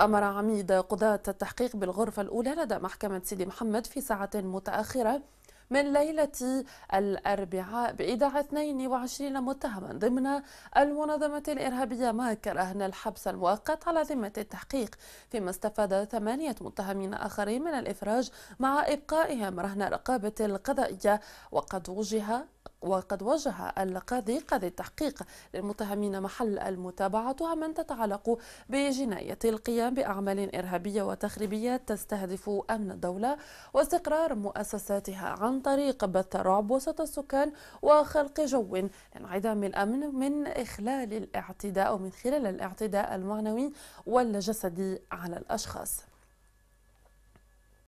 أمر عميد قضاة التحقيق بالغرفة الأولى لدى محكمة سيدي محمد في ساعة متأخرة من ليلة الأربعاء بإيداع 22 متهما ضمن المنظمة الإرهابية ماك رهن الحبس المؤقت على ذمة التحقيق فيما استفاد ثمانية متهمين آخرين من الإفراج مع إبقائهم رهن رقابة القضائية وقد وجه وقد وجه القاضي قاضي التحقيق للمتهمين محل المتابعة تهما تتعلق بجناية القيام بأعمال إرهابية وتخريبية تستهدف أمن الدولة واستقرار مؤسساتها عن طريق بث الرعب وسط السكان وخلق جو انعدام الأمن من إخلال الاعتداء أو من خلال الاعتداء المعنوي والجسدي على الأشخاص